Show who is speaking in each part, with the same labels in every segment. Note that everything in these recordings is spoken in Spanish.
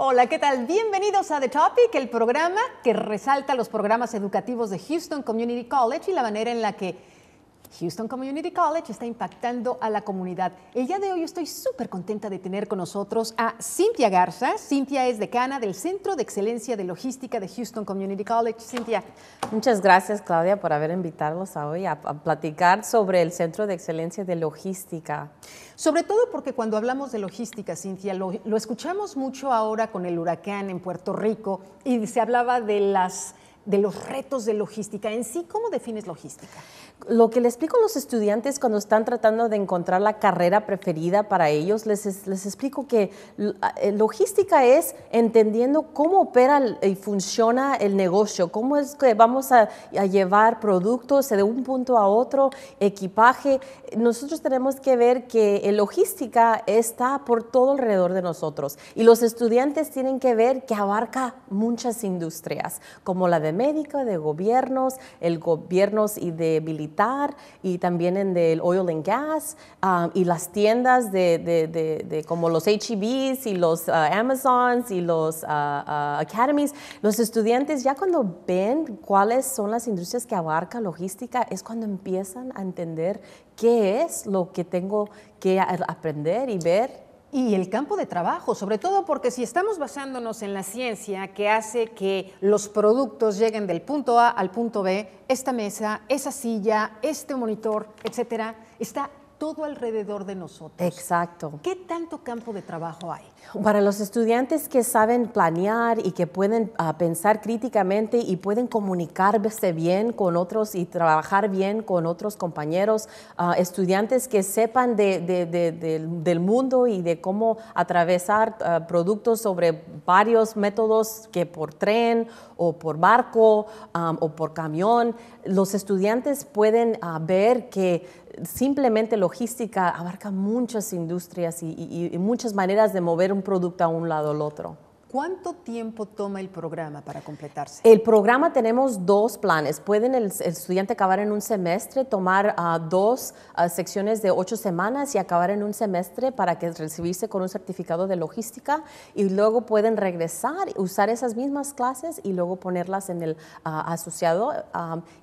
Speaker 1: Hola, ¿qué tal? Bienvenidos a The Topic, el programa que resalta los programas educativos de Houston Community College y la manera en la que Houston Community College está impactando a la comunidad. El día de hoy estoy súper contenta de tener con nosotros a Cintia Garza. Cintia es decana del Centro de Excelencia de Logística de Houston Community College. Cintia.
Speaker 2: Muchas gracias, Claudia, por haber invitado a hoy a, platicar sobre el Centro de Excelencia de Logística.
Speaker 1: Sobre todo porque cuando hablamos de logística, Cintia, lo escuchamos mucho ahora con el huracán en Puerto Rico y se hablaba de las de los retos de logística. En sí, ¿cómo defines logística?
Speaker 2: Lo que le explico a los estudiantes cuando están tratando de encontrar la carrera preferida para ellos, les, les explico que eh, logística es entendiendo cómo opera y funciona el negocio, cómo es que vamos a, a llevar productos de un punto a otro, equipaje. Nosotros tenemos que ver que eh, logística está por todo alrededor de nosotros y los estudiantes tienen que ver que abarca muchas industrias, como la de médica, de gobiernos, el gobiernos y de militar y también en del oil and gas um, y las tiendas de, de, de, como los HEBs y los uh, Amazons y los uh, uh, Academies. Los estudiantes ya cuando ven cuáles son las industrias que abarca logística es cuando empiezan a entender qué es lo que tengo que aprender
Speaker 1: y ver y el campo de trabajo, sobre todo porque si estamos basándonos en la ciencia que hace que los productos lleguen del punto A al punto B, esta mesa, esa silla, este monitor, etcétera, está todo alrededor de nosotros.
Speaker 2: Exacto.
Speaker 1: ¿Qué tanto campo de trabajo hay? Para
Speaker 2: los estudiantes que saben planear y que pueden ah, pensar críticamente y pueden comunicarse bien con otros y trabajar bien con otros compañeros, ah, estudiantes que sepan del mundo y de cómo atravesar ah, productos sobre varios métodos que por tren o por barco o por camión, los estudiantes pueden ver que simplemente logística abarca muchas industrias y, muchas maneras de mover un producto a un lado al otro.
Speaker 1: ¿Cuánto tiempo toma el programa para completarse? El
Speaker 2: programa tenemos dos planes. Pueden el, estudiante acabar en un semestre, tomar ah, dos ah, secciones de ocho semanas y acabar en un semestre para que recibirse con un certificado de logística y luego pueden regresar, usar esas mismas clases y luego ponerlas en el ah, asociado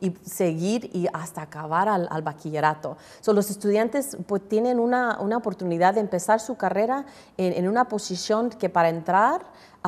Speaker 2: y seguir y hasta acabar al, bachillerato. Son los estudiantes pues, tienen una, una, oportunidad de empezar su carrera en, en una posición que para entrar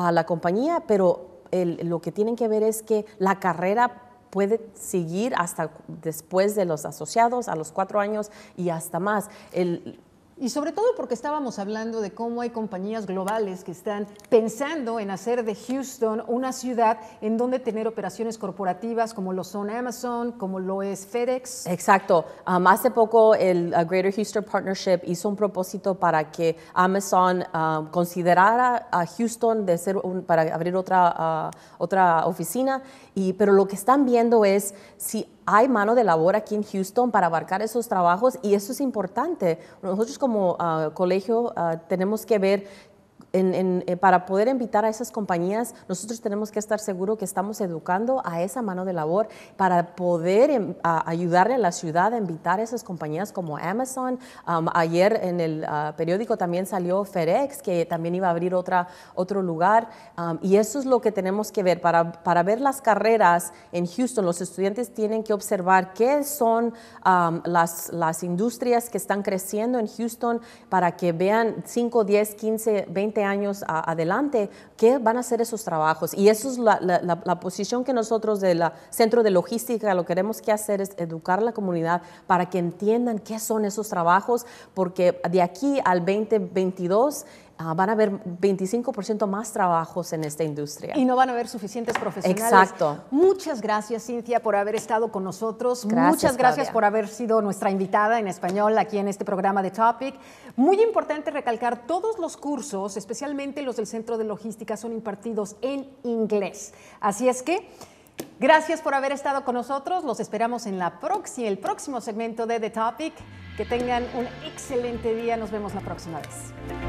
Speaker 2: a la compañía, pero lo que tienen que ver es que la carrera puede seguir hasta después de los asociados, a los cuatro años y hasta más. El,
Speaker 1: y sobre todo porque estábamos hablando de cómo hay compañías globales que están pensando en hacer de Houston una ciudad en donde tener operaciones corporativas como lo son Amazon, como lo es FedEx.
Speaker 2: Exacto. Um, hace poco el uh, Greater Houston Partnership hizo un propósito para que Amazon um, considerara a Houston de ser un, para abrir otra, uh, otra oficina, y, pero lo que están viendo es si hay mano de labor aquí en Houston para abarcar esos trabajos y eso es importante. Nosotros como ah, colegio ah, tenemos que ver eh, para poder invitar a esas compañías, nosotros tenemos que estar seguros que estamos educando a esa mano de labor para poder em, ayudarle a la ciudad a invitar a esas compañías como Amazon. Um, ayer en el ah, periódico también salió FedEx, que también iba a abrir otra, otro lugar. Um, y eso es lo que tenemos que ver. Para, para ver las carreras en Houston, los estudiantes tienen que observar qué son um, las, las industrias que están creciendo en Houston para que vean 5, 10, 15, 20 años adelante, ¿qué van a hacer esos trabajos? Y eso es la, posición que nosotros del Centro de Logística lo queremos que hacer es educar a la comunidad para que entiendan qué son esos trabajos, porque de aquí al 2022 Ah, van a haber 25% más trabajos en esta industria. Y no van
Speaker 1: a haber suficientes profesionales. Exacto. Muchas gracias, Cintia, por haber estado con nosotros. Muchas gracias por haber sido nuestra invitada en español aquí en este programa de Topic. Muy importante recalcar, todos los cursos, especialmente los del Centro de Logística, son impartidos en inglés. Así es que... Gracias por haber estado con nosotros. Los esperamos en la próxima, el próximo segmento de The Topic. Que tengan un excelente día. Nos vemos la próxima vez.